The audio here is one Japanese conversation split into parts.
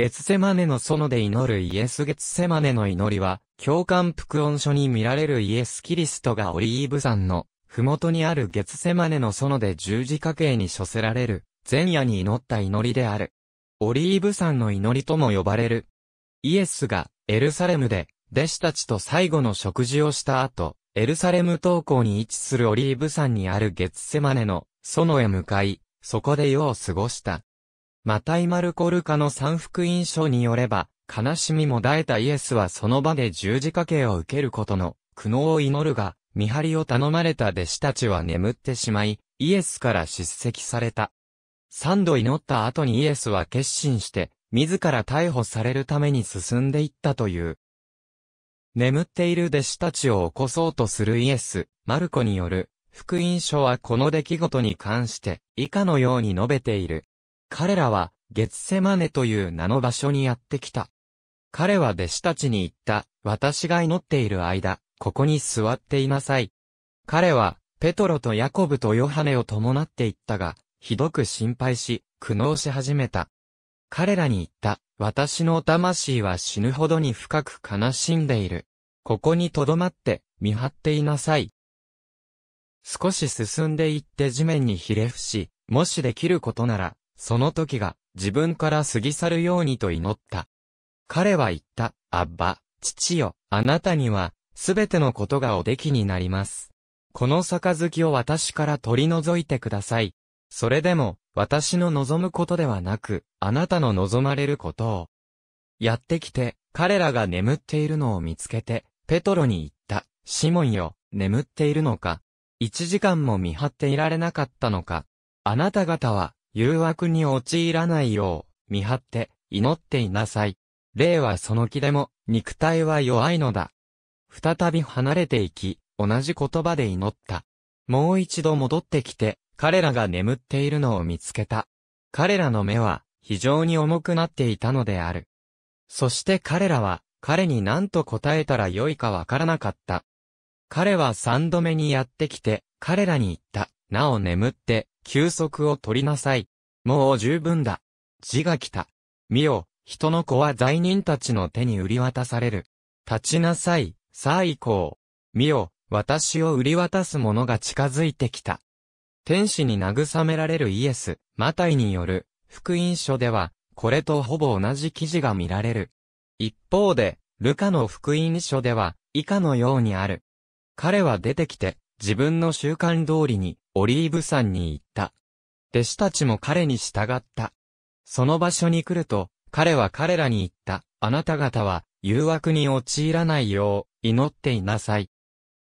月セマネの園で祈るイエス月セマネの祈りは、教官福音書に見られるイエス・キリストがオリーブ山の、ふもとにある月セマネの園で十字架刑に処せられる、前夜に祈った祈りである。オリーブ山の祈りとも呼ばれる。イエスが、エルサレムで、弟子たちと最後の食事をした後、エルサレム東港に位置するオリーブ山にある月セマネの、園へ向かい、そこで夜を過ごした。マタイ・マルコルカの三福音書によれば、悲しみも耐えたイエスはその場で十字架刑を受けることの苦悩を祈るが、見張りを頼まれた弟子たちは眠ってしまい、イエスから叱責された。三度祈った後にイエスは決心して、自ら逮捕されるために進んでいったという。眠っている弟子たちを起こそうとするイエス、マルコによる、福音書はこの出来事に関して、以下のように述べている。彼らは、月瀬セマネという名の場所にやってきた。彼は弟子たちに言った、私が祈っている間、ここに座っていなさい。彼は、ペトロとヤコブとヨハネを伴って行ったが、ひどく心配し、苦悩し始めた。彼らに言った、私の魂は死ぬほどに深く悲しんでいる。ここに留まって、見張っていなさい。少し進んでいって地面にひれ伏し、もしできることなら、その時が自分から過ぎ去るようにと祈った。彼は言った、アッバ、父よ、あなたには、すべてのことがおできになります。この杯を私から取り除いてください。それでも、私の望むことではなく、あなたの望まれることを。やってきて、彼らが眠っているのを見つけて、ペトロに言った、シモンよ、眠っているのか。一時間も見張っていられなかったのか。あなた方は、誘惑に陥らないよう、見張って、祈っていなさい。霊はその気でも、肉体は弱いのだ。再び離れていき、同じ言葉で祈った。もう一度戻ってきて、彼らが眠っているのを見つけた。彼らの目は、非常に重くなっていたのである。そして彼らは、彼に何と答えたらよいかわからなかった。彼は三度目にやってきて、彼らに言った。なお眠って、休息を取りなさい。もう十分だ。字が来た。見よ、人の子は罪人たちの手に売り渡される。立ちなさい、さあ行こう。見よ、私を売り渡す者が近づいてきた。天使に慰められるイエス、マタイによる、福音書では、これとほぼ同じ記事が見られる。一方で、ルカの福音書では、以下のようにある。彼は出てきて、自分の習慣通りに、オリーブ山に行った。弟子たちも彼に従った。その場所に来ると、彼は彼らに言った。あなた方は、誘惑に陥らないよう、祈っていなさい。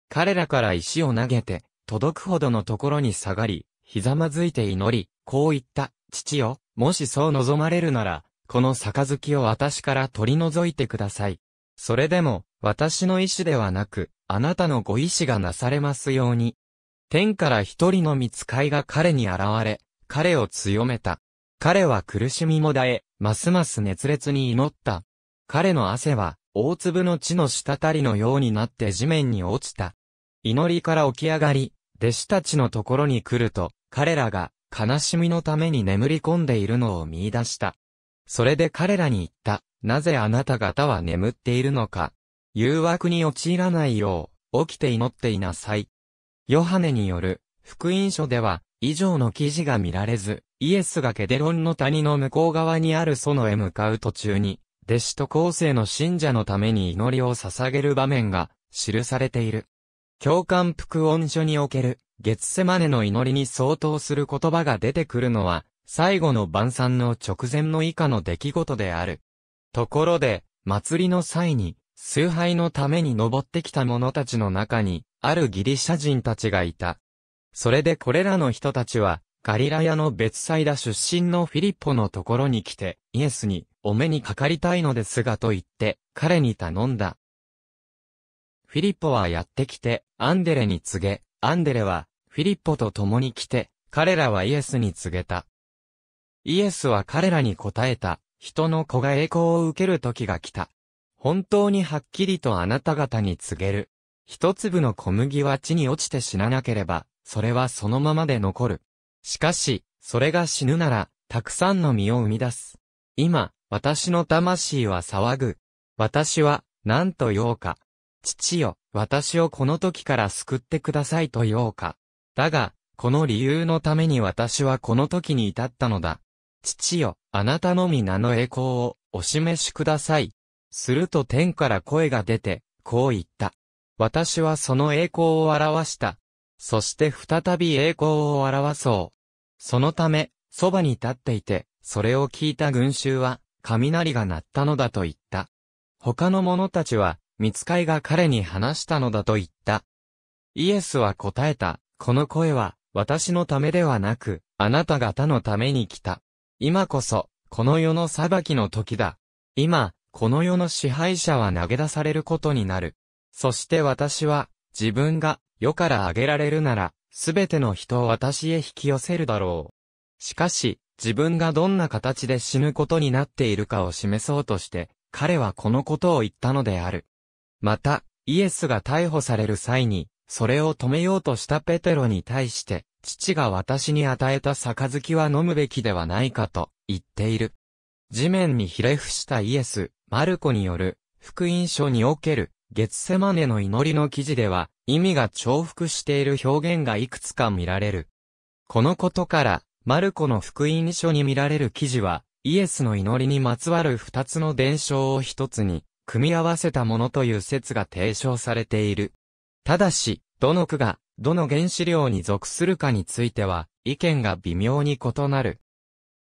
彼らから石を投げて、届くほどのところに下がり、ひざまずいて祈り、こう言った。父よ、もしそう望まれるなら、この杯を私から取り除いてください。それでも、私の意志ではなく、あなたのご意志がなされますように。天から一人の見つかいが彼に現れ、彼を強めた。彼は苦しみもだえ、ますます熱烈に祈った。彼の汗は、大粒の血の滴りのようになって地面に落ちた。祈りから起き上がり、弟子たちのところに来ると、彼らが、悲しみのために眠り込んでいるのを見出した。それで彼らに言った。なぜあなた方は眠っているのか。誘惑に陥らないよう、起きて祈っていなさい。ヨハネによる、福音書では、以上の記事が見られず、イエスがケデロンの谷の向こう側にある園へ向かう途中に、弟子と後世の信者のために祈りを捧げる場面が記されている。教官福音書における、月セマネの祈りに相当する言葉が出てくるのは、最後の晩餐の直前の以下の出来事である。ところで、祭りの際に、崇拝のために登ってきた者たちの中に、あるギリシャ人たちがいた。それでこれらの人たちは、ガリラヤの別祭ダ出身のフィリッポのところに来て、イエスに、お目にかかりたいのですがと言って、彼に頼んだ。フィリッポはやってきて、アンデレに告げ、アンデレは、フィリッポと共に来て、彼らはイエスに告げた。イエスは彼らに答えた、人の子が栄光を受ける時が来た。本当にはっきりとあなた方に告げる。一粒の小麦は地に落ちて死ななければ、それはそのままで残る。しかし、それが死ぬなら、たくさんの実を生み出す。今、私の魂は騒ぐ。私は、何と言おうか。父よ、私をこの時から救ってくださいと言おうか。だが、この理由のために私はこの時に至ったのだ。父よ、あなたの皆の栄光をお示しください。すると天から声が出て、こう言った。私はその栄光を表した。そして再び栄光を表そう。そのため、そばに立っていて、それを聞いた群衆は、雷が鳴ったのだと言った。他の者たちは、見つかいが彼に話したのだと言った。イエスは答えた。この声は、私のためではなく、あなた方のために来た。今こそ、この世の裁きの時だ。今、この世の支配者は投げ出されることになる。そして私は、自分が世から挙げられるなら、すべての人を私へ引き寄せるだろう。しかし、自分がどんな形で死ぬことになっているかを示そうとして、彼はこのことを言ったのである。また、イエスが逮捕される際に、それを止めようとしたペテロに対して、父が私に与えた杯は飲むべきではないかと言っている。地面にひれ伏したイエス、マルコによる福音書におけるゲッセマネの祈りの記事では、意味が重複している表現がいくつか見られる。このことから、マルコの福音書に見られる記事は、イエスの祈りにまつわる二つの伝承を一つに、組み合わせたものという説が提唱されている。ただし、どの句が、どの原子量に属するかについては、意見が微妙に異なる。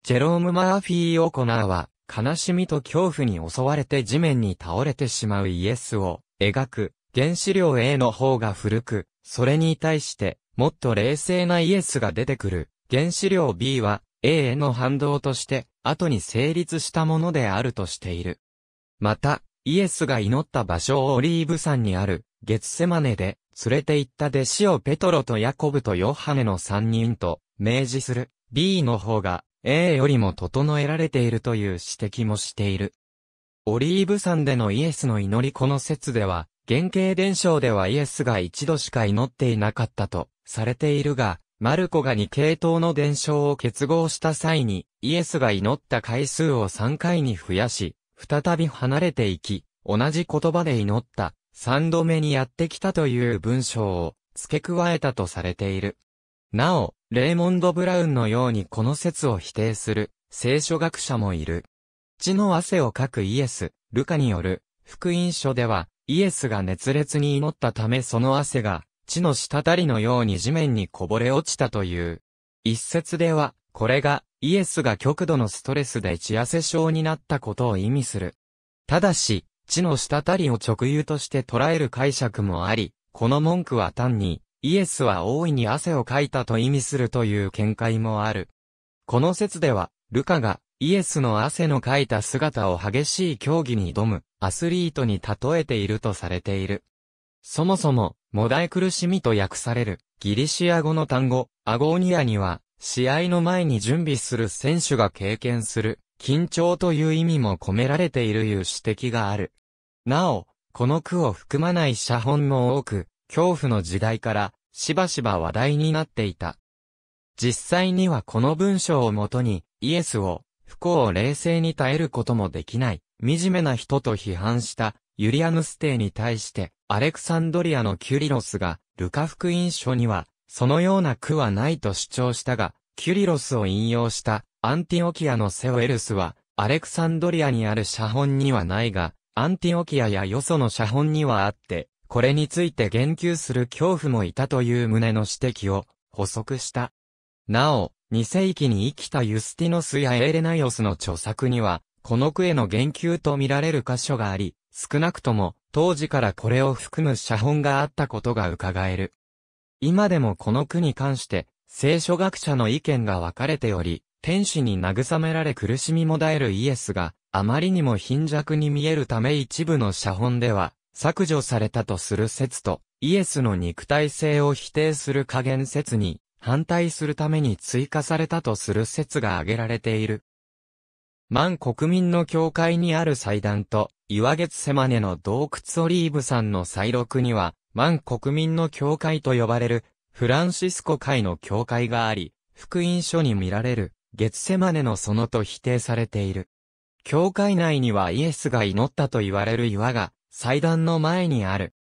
ジェローム・マーフィー・オコナーは、悲しみと恐怖に襲われて地面に倒れてしまうイエスを、描く原子量 A の方が古く、それに対してもっと冷静なイエスが出てくる原子量 B は A への反動として後に成立したものであるとしている。また、イエスが祈った場所をオリーブ山にあるゲツセマネで連れて行った弟子をペトロとヤコブとヨハネの三人と明示する B の方が A よりも整えられているという指摘もしている。オリーブ山でのイエスの祈りこの説では、原型伝承ではイエスが一度しか祈っていなかったとされているが、マルコが2系統の伝承を結合した際に、イエスが祈った回数を3回に増やし、再び離れていき、同じ言葉で祈った、3度目にやってきたという文章を付け加えたとされている。なお、レーモンド・ブラウンのようにこの説を否定する聖書学者もいる。血の汗をかくイエス、ルカによる、福音書では、イエスが熱烈に祈ったためその汗が、血の滴りのように地面にこぼれ落ちたという。一説では、これが、イエスが極度のストレスで血汗症になったことを意味する。ただし、地の滴りを直流として捉える解釈もあり、この文句は単に、イエスは大いに汗をかいたと意味するという見解もある。この説では、ルカがイエスの汗のかいた姿を激しい競技に挑む、アスリートに例えているとされている。そもそも、もだえ苦しみと訳される、ギリシア語の単語、アゴーニアには、試合の前に準備する選手が経験する、緊張という意味も込められているいう指摘がある。なお、この句を含まない写本も多く、恐怖の時代から、しばしば話題になっていた。実際にはこの文章をもとに、イエスを、不幸を冷静に耐えることもできない、惨めな人と批判した、ユリアヌステイに対して、アレクサンドリアのキュリロスが、ルカ福音書には、そのような苦はないと主張したが、キュリロスを引用した、アンティオキアのセオエルスは、アレクサンドリアにある写本にはないが、アンティオキアやよその写本にはあって、これについて言及する恐怖もいたという旨の指摘を補足した。なお、2世紀に生きたユスティノスやエーレナイオスの著作には、この句への言及と見られる箇所があり、少なくとも当時からこれを含む写本があったことが伺える。今でもこの句に関して、聖書学者の意見が分かれており、天使に慰められ苦しみもだえるイエスが、あまりにも貧弱に見えるため一部の写本では、削除されたとする説と、イエスの肉体性を否定する加減説に反対するために追加されたとする説が挙げられている。万国民の教会にある祭壇と、岩月セマ根の洞窟オリーブ山の祭録には、万国民の教会と呼ばれる、フランシスコ会の教会があり、福音書に見られる、月セマ根の園と否定されている。教会内にはイエスが祈ったと言われる岩が、祭壇の前にある。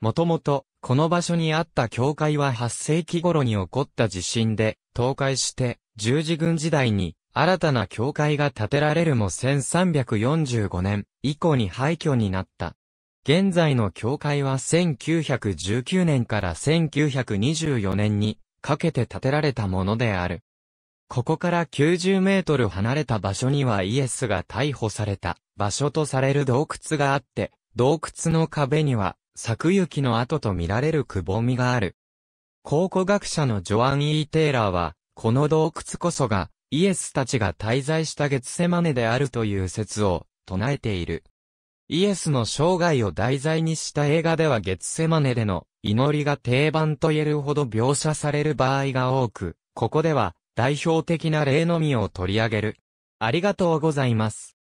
もともと、この場所にあった教会は8世紀頃に起こった地震で倒壊して十字軍時代に新たな教会が建てられるも1345年以降に廃墟になった。現在の教会は1919年から1924年にかけて建てられたものである。ここから90メートル離れた場所にはイエスが逮捕された場所とされる洞窟があって、洞窟の壁には作雪の跡と見られるくぼみがある。考古学者のジョアン・イー・テイラーは、この洞窟こそが、イエスたちが滞在した月セマネであるという説を唱えている。イエスの生涯を題材にした映画では月セマネでの祈りが定番と言えるほど描写される場合が多く、ここでは代表的な例のみを取り上げる。ありがとうございます。